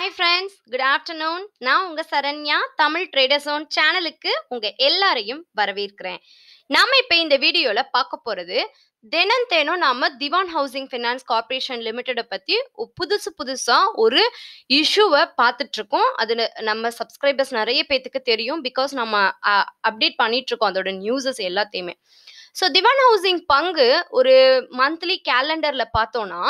hi friends good afternoon நான் உங்கள் சரண்யா தமிழ் ட்ரேடர்ஸோன் சேனலுக்கு உங்கள் எல்லாரையும் வரவேற்கிறேன் நாம் இப்போ இந்த வீடியோவில் பார்க்க போகிறது தினம் தேனும் நாம் திவான் ஹவுசிங் ஃபினான்ஸ் கார்பரேஷன் லிமிட்டடை பற்றி புதுசு புதுசாக ஒரு இஷ்யூவை பார்த்துட்ருக்கோம் அது நம்ம சப்ஸ்கிரைபர்ஸ் நிறைய பேத்துக்கு தெரியும் பிகாஸ் நம்ம அப்டேட் பண்ணிகிட்ருக்கோம் அதோட நியூஸஸ் எல்லாத்தையுமே ஸோ திவான் ஹவுசிங் பங்கு ஒரு மந்த்லி கேலண்டரில் பார்த்தோன்னா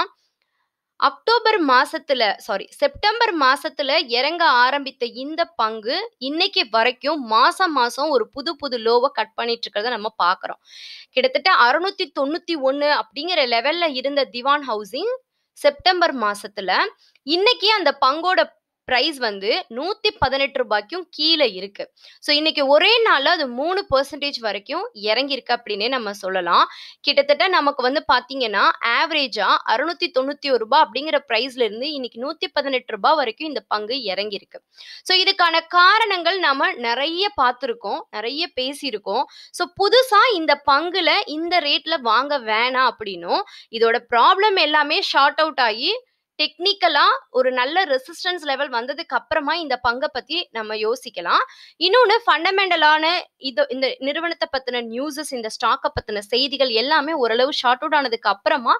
அக்டோபர் மாசத்துல சாரி செப்டம்பர் மாசத்துல இறங்க ஆரம்பித்த இந்த பங்கு இன்னைக்கு வரைக்கும் மாசம் மாசம் ஒரு புது புது லோவை கட் பண்ணிட்டு இருக்கிறத நம்ம பாக்குறோம் கிட்டத்தட்ட அறுநூத்தி தொண்ணூத்தி ஒண்ணு அப்படிங்கிற லெவல்ல இருந்த திவான் ஹவுசிங் செப்டம்பர் மாசத்துல இன்னைக்கு அந்த பங்கோட ப்ரைஸ் வந்து நூற்றி பதினெட்டு ரூபாய்க்கும் கீழே இருக்கு ஸோ இன்னைக்கு ஒரே நாளில் அது மூணு பர்சன்டேஜ் வரைக்கும் இறங்கியிருக்கு அப்படின்னே நம்ம சொல்லலாம் கிட்டத்தட்ட நமக்கு வந்து பார்த்தீங்கன்னா ஆவரேஜாக அறுநூத்தி தொண்ணூற்றி ஒரு ரூபாய் அப்படிங்கிற ப்ரைஸ்ல இருந்து இன்னைக்கு நூற்றி பதினெட்டு ரூபாய் வரைக்கும் இந்த பங்கு இறங்கியிருக்கு ஸோ இதுக்கான காரணங்கள் நம்ம நிறைய பார்த்துருக்கோம் நிறைய பேசியிருக்கோம் ஸோ புதுசாக இந்த பங்குல இந்த ரேட்ல வாங்க வேணாம் அப்படின்னும் இதோட ப்ராப்ளம் எல்லாமே ஷார்ட் அவுட் ஆகி டெக்னிக்கலா ஒரு நல்ல ரெசிஸ்டன்ஸ் லெவல் வந்ததுக்கு அப்புறமா இந்த பங்கை பத்தி நம்ம யோசிக்கலாம் இன்னொன்னு ஃபண்டமெண்டலான இது இந்த நிறுவனத்தை பத்தின நியூஸஸ் இந்த ஸ்டாக்கை பத்தின செய்திகள் எல்லாமே ஓரளவு ஷார்ட் அவுட் ஆனதுக்கு அப்புறமா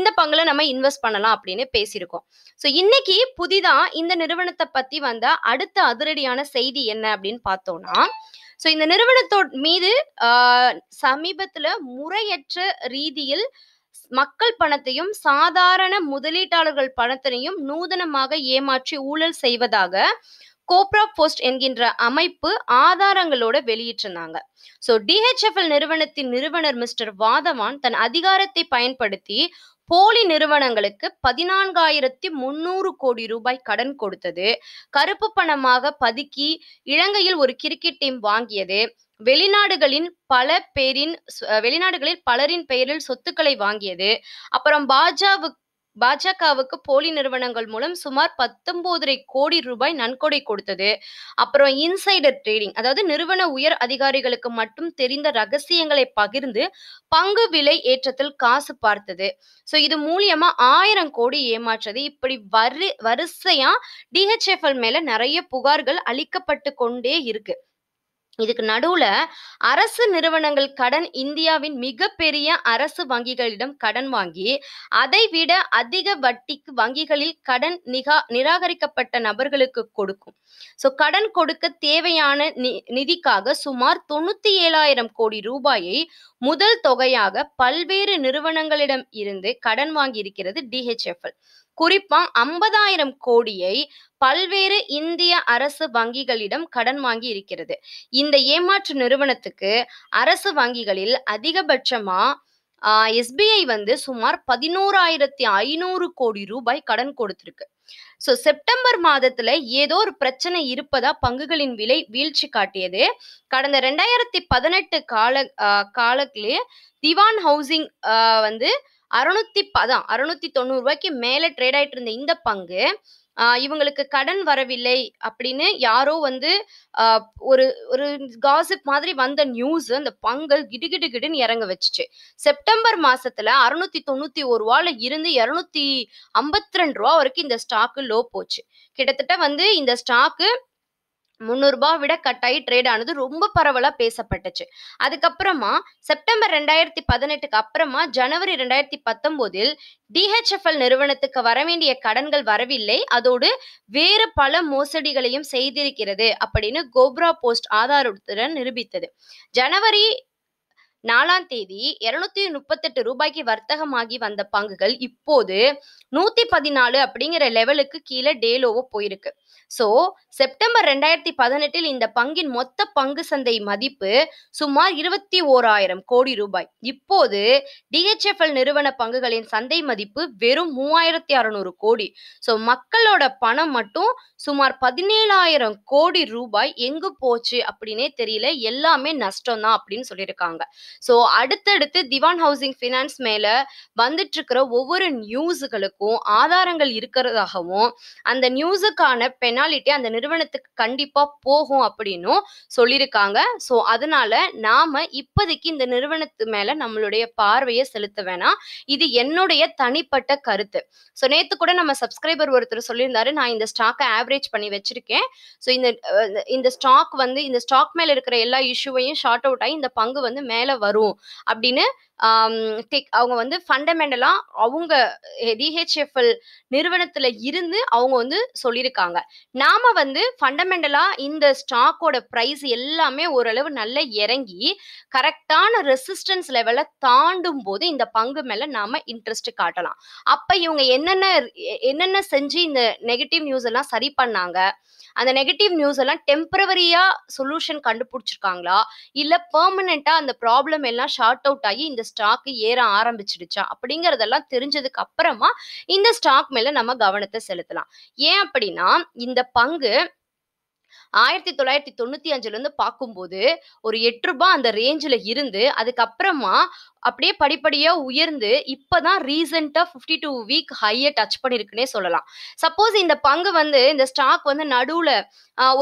இந்த பங்குல நம்ம இன்வெஸ்ட் பண்ணலாம் அப்படின்னு பேசியிருக்கோம் ஸோ இன்னைக்கு புதிதா இந்த நிறுவனத்தை பத்தி வந்த அடுத்த அதிரடியான செய்தி என்ன அப்படின்னு பார்த்தோம்னா ஸோ இந்த நிறுவனத்தோட மீது சமீபத்துல முறையற்ற ரீதியில் மக்கள் பணத்தையும் சாதாரண முதலீட்டாளர்கள் பணத்தையும் நூதனமாக ஏமாற்றி ஊழல் செய்வதாக கோப்ரா போஸ்ட் என்கின்ற அமைப்பு ஆதாரங்களோட வெளியிட்டிருந்தாங்க சோ டிஹெச்எஃப்எல் நிறுவனத்தின் நிறுவனர் மிஸ்டர் வாதவான் தன் அதிகாரத்தை பயன்படுத்தி போலி நிறுவனங்களுக்கு பதினான்காயிரத்தி முன்னூறு கோடி ரூபாய் கடன் கொடுத்தது கருப்பு பணமாக பதுக்கி இலங்கையில் ஒரு கிரிக்கெட் டீம் வாங்கியது வெளிநாடுகளின் பல பேரின் வெளிநாடுகளில் பலரின் பெயரில் சொத்துக்களை வாங்கியது அப்புறம் பாஜாவுக்கு பாஜகவுக்கு போலி நிறுவனங்கள் மூலம் சுமார் பத்தொன்பதரை கோடி ரூபாய் நன்கொடை கொடுத்தது அப்புறம் இன்சைடர் ட்ரேடிங் அதாவது நிறுவன உயர் அதிகாரிகளுக்கு மட்டும் தெரிந்த ரகசியங்களை பகிர்ந்து பங்கு விலை ஏற்றத்தில் காசு பார்த்தது ஸோ இது மூலியமா ஆயிரம் கோடி ஏமாற்றது இப்படி வரு வரிசையா டிஹெச்எஃப்எல் மேல நிறைய புகார்கள் அளிக்கப்பட்டு கொண்டே இருக்கு இதுக்கு நடுவுல அரசு நிறுவனங்கள் கடன் இந்தியாவின் மிகப்பெரிய அரசு வங்கிகளிடம் கடன் வாங்கி அதை விட அதிக வட்டிக்கு வங்கிகளில் கடன் நிகா நிராகரிக்கப்பட்ட நபர்களுக்கு கொடுக்கும் சோ கடன் கொடுக்க தேவையான நிதிக்காக சுமார் தொண்ணூத்தி ஏழாயிரம் கோடி ரூபாயை முதல் தொகையாக பல்வேறு நிறுவனங்களிடம் இருந்து கடன் வாங்கி இருக்கிறது டிஹெச்எஃப்எல் குறிப்பா ஐம்பதாயிரம் கோடியை பல்வேறு இந்திய அரசு வங்கிகளிடம் கடன் வாங்கி இருக்கிறது இந்த ஏமாற்று நிறுவனத்துக்கு அரசு வங்கிகளில் அதிகபட்சமா எஸ்பிஐ வந்து சுமார் பதினோராயிரத்தி ஐநூறு கோடி ரூபாய் கடன் கொடுத்திருக்கு ஸோ செப்டம்பர் மாதத்துல ஏதோ ஒரு பிரச்சனை இருப்பதா பங்குகளின் விலை வீழ்ச்சி காட்டியது கடந்த ரெண்டாயிரத்தி பதினெட்டு கால காலத்திலே திவான் ஹவுசிங் வந்து அறுநூத்தி பதான் அறுநூத்தி தொண்ணூறு ரூபாய்க்கு மேலே ட்ரேட் ஆயிட்டு இருந்த இந்த பங்கு இவங்களுக்கு கடன் வரவில்லை அப்படின்னு யாரோ வந்து ஒரு ஒரு காசிப் மாதிரி வந்த நியூஸ் அந்த பங்கல் கிடுகிடு கிடுன்னு இறங்க வச்சுச்சு செப்டம்பர் மாசத்துல அறுநூத்தி தொண்ணூத்தி ஒரு ரூபால இருந்து இருநூத்தி ஐம்பத்தி ரெண்டு ரூபா வரைக்கும் இந்த ஸ்டாக்கு லோ போச்சு கிட்டத்தட்ட வந்து இந்த ஸ்டாக்கு முந்நூறுரூபா விட கட்டாயி ட்ரேட் ஆனது ரொம்ப பரவலாக பேசப்பட்டுச்சு அதுக்கப்புறமா செப்டம்பர் ரெண்டாயிரத்தி பதினெட்டுக்கு அப்புறமா ஜனவரி ரெண்டாயிரத்தி பத்தொம்போதில் டிஹெச்எஃப்எல் நிறுவனத்துக்கு வர வேண்டிய கடன்கள் வரவில்லை அதோடு வேறு பல மோசடிகளையும் செய்திருக்கிறது அப்படின்னு கோப்ரா போஸ்ட் ஆதாரத்துடன் நிரூபித்தது ஜனவரி நாலாம் தேதி இருநூத்தி முப்பத்தெட்டு ரூபாய்க்கு வர்த்தகமாகி வந்த பங்குகள் இப்போது நூத்தி பதினாலு அப்படிங்கிற லெவலுக்கு கீழே டேலோவோ போயிருக்கு சோ செப்டம்பர் ரெண்டாயிரத்தி பதினெட்டில் இந்த பங்கின் மொத்த பங்கு சந்தை மதிப்பு சுமார் இருபத்தி ஓராயிரம் கோடி ரூபாய் இப்போது டிஹெச்எஃப்எல் நிறுவன பங்குகளின் சந்தை மதிப்பு வெறும் மூவாயிரத்தி அறுநூறு கோடி சோ மக்களோட பணம் மட்டும் சுமார் பதினேழாயிரம் கோடி ரூபாய் எங்கு போச்சு அப்படின்னே தெரியல எல்லாமே நஷ்டம் தான் அப்படின்னு சொல்லியிருக்காங்க ஸோ அடுத்தடுத்து திவான் ஹவுசிங் ஃபினான்ஸ் மேலே வந்துட்டு இருக்கிற ஒவ்வொரு நியூஸுகளுக்கும் ஆதாரங்கள் இருக்கிறதாகவும் அந்த நியூஸுக்கான பெனாலிட்டி அந்த நிறுவனத்துக்கு கண்டிப்பாக போகும் அப்படின்னும் சொல்லியிருக்காங்க ஸோ அதனால நாம இப்போதைக்கு இந்த நிறுவனத்து மேலே நம்மளுடைய பார்வையை செலுத்த வேணாம் இது என்னுடைய தனிப்பட்ட கருத்து ஸோ நேற்று கூட நம்ம சப்ஸ்கிரைபர் ஒருத்தர் சொல்லியிருந்தாரு நான் இந்த ஸ்டாக்கை ஆவரேஜ் பண்ணி வச்சிருக்கேன் ஸோ இந்த இந்த ஸ்டாக் வந்து இந்த ஸ்டாக் மேலே இருக்கிற எல்லா இஷ்யூவையும் ஷார்ட் அவுட் ஆகி இந்த பங்கு வந்து மேலே வரும் அப்படின்னு டெக் அவங்க வந்து ஃபண்டமெண்டலாக அவங்க டிஹெச்எஃப்எல் நிறுவனத்தில் இருந்து அவங்க வந்து சொல்லியிருக்காங்க நாம் வந்து ஃபண்டமெண்டலாக இந்த ஸ்டாக்கோட ப்ரைஸ் எல்லாமே ஓரளவு நல்லா இறங்கி கரெக்டான ரெசிஸ்டன்ஸ் லெவலை தாண்டும் போது இந்த பங்கு மேலே நாம் இன்ட்ரெஸ்ட் காட்டலாம் அப்போ இவங்க என்னென்ன என்னென்ன செஞ்சு இந்த நெகட்டிவ் நியூஸ் எல்லாம் சரி பண்ணாங்க அந்த நெகட்டிவ் நியூஸ் எல்லாம் டெம்பரவரியா சொல்யூஷன் கண்டுபிடிச்சிருக்காங்களா இல்லை பெர்மனண்டா அந்த ப்ராப்ளம் எல்லாம் ஷார்ட் அவுட் ஆகி இந்த ஸ்டாக் ஏற ஆரம்பிச்சிடுச்சா அப்படிங்கறதெல்லாம் தெரிஞ்சதுக்கு அப்புறமா இந்த ஸ்டாக் மேல நம்ம கவனத்தை செலுத்தலாம் ஏன் அப்படின்னா இந்த பங்கு ஆயிரத்தி தொள்ளாயிரத்தி தொண்ணூத்தி அஞ்சுல இருந்து பார்க்கும்போது ஒரு எட்டு ரூபாய் அந்த ரேஞ்சில் இருந்து அதுக்கப்புறமா அப்படியே படிப்படியா உயர்ந்து இப்பதான் ரீசெண்டா ஃபிஃப்டி டூ வீக் ஹையை டச் பண்ணிருக்குன்னே சொல்லலாம் சப்போஸ் இந்த பங்கு வந்து இந்த ஸ்டாக் வந்து நடுவுல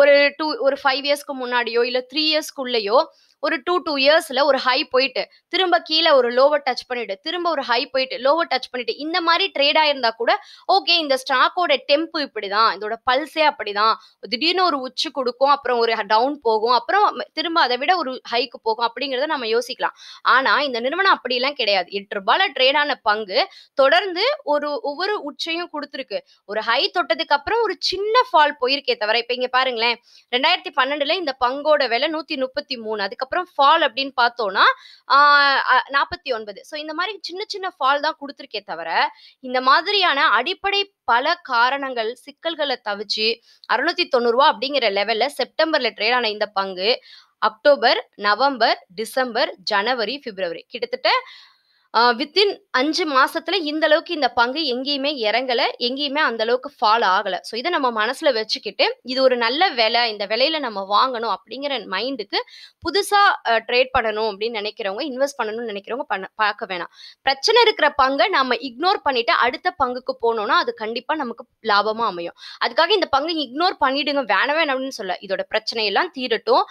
ஒரு டூ ஒரு ஃபைவ் இயர்ஸ்க்கு முன்னாடியோ இல்ல த்ரீ இயர்ஸ்க்குள்ளேயோ ஒரு டூ டூ இயர்ஸ்ல ஒரு ஹை போயிட்டு திரும்ப கீழே ஒரு லோவர் டச் பண்ணிட்டு திரும்ப ஒரு ஹை போயிட்டு லோவர் டச் பண்ணிட்டு இந்த மாதிரி ட்ரேட் ஆயிருந்தா கூட ஓகே இந்த ஸ்டாக்கோட டெம்பு இப்படிதான் இதோட பல்ஸே அப்படிதான் திடீர்னு ஒரு உச்சி கொடுக்கும் அப்புறம் ஒரு டவுன் போகும் அப்புறம் திரும்ப அதை விட ஒரு ஹைக்கு போகும் அப்படிங்கிறத நம்ம யோசிக்கலாம் ஆனா இந்த நிறுவனம் அப்படிலாம் கிடையாது எட்டு ரூபாயில ட்ரேட் ஆன பங்கு தொடர்ந்து ஒரு ஒவ்வொரு உச்சையும் கொடுத்துருக்கு ஒரு ஹை தொட்டதுக்கு அப்புறம் ஒரு சின்ன ஃபால் போயிருக்கே தவிர இப்ப இங்க பாருங்களேன் ரெண்டாயிரத்தி பன்னெண்டுல இந்த பங்கோட விலை நூத்தி முப்பத்தி மூணு அதுக்கப்புறம் அப்புறம் ஃபால் அப்படின்னு பார்த்தோம்னா நாற்பத்தி ஒன்பது ஸோ இந்த மாதிரி சின்ன சின்ன ஃபால் தான் கொடுத்துருக்கே தவிர இந்த மாதிரியான அடிப்படை பல காரணங்கள் சிக்கல்களை தவிச்சு அறுநூத்தி தொண்ணூறுவா அப்படிங்கிற லெவல்ல செப்டம்பர்ல ட்ரேட் ஆன இந்த பங்கு அக்டோபர் நவம்பர் டிசம்பர் ஜனவரி பிப்ரவரி கிட்டத்தட்ட வித்தின் அஞ்சு மாசத்துல இந்த அளவுக்கு இந்த பங்கு எங்கேயுமே இறங்கல எங்கேயுமே அந்த அளவுக்கு ஃபாலோ ஆகல ஸோ இதை நம்ம மனசுல வச்சுக்கிட்டு இது ஒரு நல்ல விலை இந்த விலையில நம்ம வாங்கணும் அப்படிங்கிற மைண்டுக்கு புதுசா ட்ரேட் பண்ணணும் அப்படின்னு நினைக்கிறவங்க இன்வெஸ்ட் பண்ணணும்னு நினைக்கிறவங்க பண்ண பார்க்க வேணாம் பிரச்சனை இருக்கிற பங்கை நம்ம இக்னோர் பண்ணிட்டு அடுத்த பங்குக்கு போனோம்னா அது கண்டிப்பா நமக்கு லாபமா அமையும் அதுக்காக இந்த பங்கு இக்னோர் பண்ணிடுங்க வேணவே அப்படின்னு சொல்ல இதோட பிரச்சனை எல்லாம் தீரட்டும்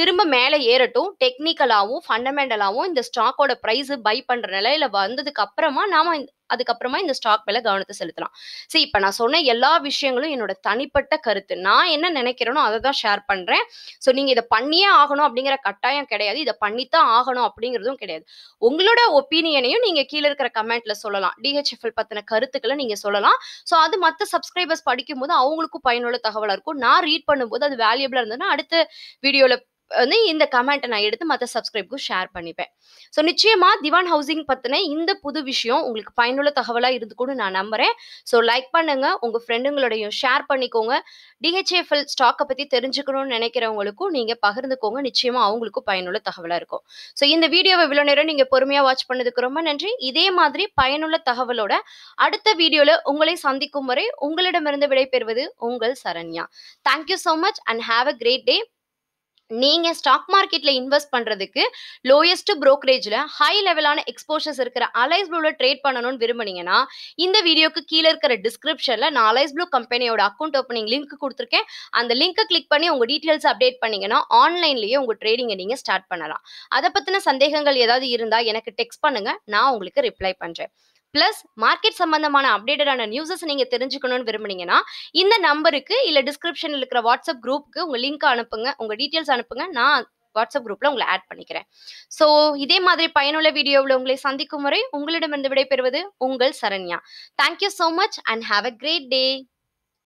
திரும்ப மேலே ஏறட்டும் டெக்னிக்கலாகவும் ஃபண்டமெண்டலாகவும் இந்த ஸ்டாக்கோட ப்ரைஸ் பை பண்ணுற நிலையில வந்ததுக்கு அப்புறமா நாம அதுக்கப்புறமா இந்த ஸ்டாக் மேல கவனத்தை செலுத்தலாம் சரி இப்ப நான் சொன்ன எல்லா விஷயங்களும் என்னோட தனிப்பட்ட கருத்து நான் என்ன நினைக்கிறேனோ அதை தான் ஷேர் பண்றேன் ஸோ நீங்க இதை பண்ணியே ஆகணும் அப்படிங்கிற கட்டாயம் கிடையாது இதை பண்ணித்தான் ஆகணும் அப்படிங்கிறதும் கிடையாது உங்களோட ஒப்பீனியனையும் நீங்க கீழே இருக்கிற கமெண்ட்ல சொல்லலாம் டிஹெச்எஃப்எல் பத்தின கருத்துக்களை நீங்க சொல்லலாம் ஸோ அது மற்ற சப்ஸ்கிரைபர்ஸ் படிக்கும்போது அவங்களுக்கும் பயனுள்ள தகவலா இருக்கும் நான் ரீட் பண்ணும்போது அது வேல்யூபிளா இருந்ததுன்னா அடுத்த வீடியோல வந்து இந்த கமெண்ட்டை நான் எடுத்து மற்ற சப்ஸ்கிரைப்க்கு ஷேர் பண்ணிப்பேன் ஸோ நிச்சயமா திவான் ஹவுசிங் பத்தின இந்த புது விஷயம் உங்களுக்கு பயனுள்ள பயனுள்ள தகவலாக இருந்துக்கும்னு நான் நம்புறேன் ஸோ லைக் பண்ணுங்க உங்க ஃப்ரெண்டுங்களோடையும் ஷேர் பண்ணிக்கோங்க டிஹெச்எஃப்எல் ஸ்டாக்கை பற்றி தெரிஞ்சுக்கணும்னு நினைக்கிறவங்களுக்கும் நீங்க பகிர்ந்துக்கோங்க நிச்சயமா அவங்களுக்கும் பயனுள்ள தகவலாக இருக்கும் ஸோ இந்த வீடியோவை இவ்வளோ நேரம் நீங்க பொறுமையா வாட்ச் பண்ணதுக்கு ரொம்ப நன்றி இதே மாதிரி பயனுள்ள தகவலோட அடுத்த வீடியோவில் உங்களை சந்திக்கும் வரை உங்களிடமிருந்து விடைபெறுவது உங்கள் Saranya thank you so much and have a great day நீங்கள் ஸ்டாக் மார்க்கெட்டில் இன்வெஸ்ட் பண்ணுறதுக்கு லோயஸ்ட் ப்ரோக்கரேஜில் ஹை லெவலான எக்ஸ்போஷர்ஸ் இருக்கிற அலைஸ் ப்ளூவில் ட்ரேட் பண்ணணும்னு விரும்புனீங்கன்னா இந்த வீடியோக்கு கீழே இருக்கிற டிஸ்கிரிப்ஷனில் நான் அலைஸ் ப்ளூ கம்பெனியோட அக்கௌண்ட் ஓப்பனிங் லிங்க் கொடுத்துருக்கேன் அந்த லிங்க்கை கிளிக் பண்ணி உங்கள் டீட்டெயில்ஸ் அப்டேட் பண்ணிங்கன்னா ஆன்லைன்லேயே உங்கள் ட்ரேடிங்கை நீங்கள் ஸ்டார்ட் பண்ணலாம் அதை பற்றின சந்தேகங்கள் ஏதாவது இருந்தால் எனக்கு டெக்ஸ்ட் பண்ணுங்கள் நான் உங்களுக்கு ரிப்ளை பண்ணுறேன் ப்ளஸ் மார்க்கெட் சம்பந்தமான அப்டேட்டடான நியூஸஸ் நீங்கள் தெரிஞ்சுக்கணும்னு விரும்புனீங்கன்னா இந்த நம்பருக்கு இல்லை டிஸ்கிரிப்ஷனில் இருக்கிற வாட்ஸ்அப் குரூப்புக்கு உங்கள் லிங்க் அனுப்புங்க உங்கள் டீட்டெயில்ஸ் அனுப்புங்க நான் வாட்ஸ்அப் குரூப்பில் உங்களை ஆட் பண்ணிக்கிறேன் ஸோ இதே மாதிரி பயனுள்ள வீடியோவில் உங்களை சந்திக்கும் வரை உங்களிடமிருந்து விடைபெறுவது உங்கள் Saranya thank you so much and have a great day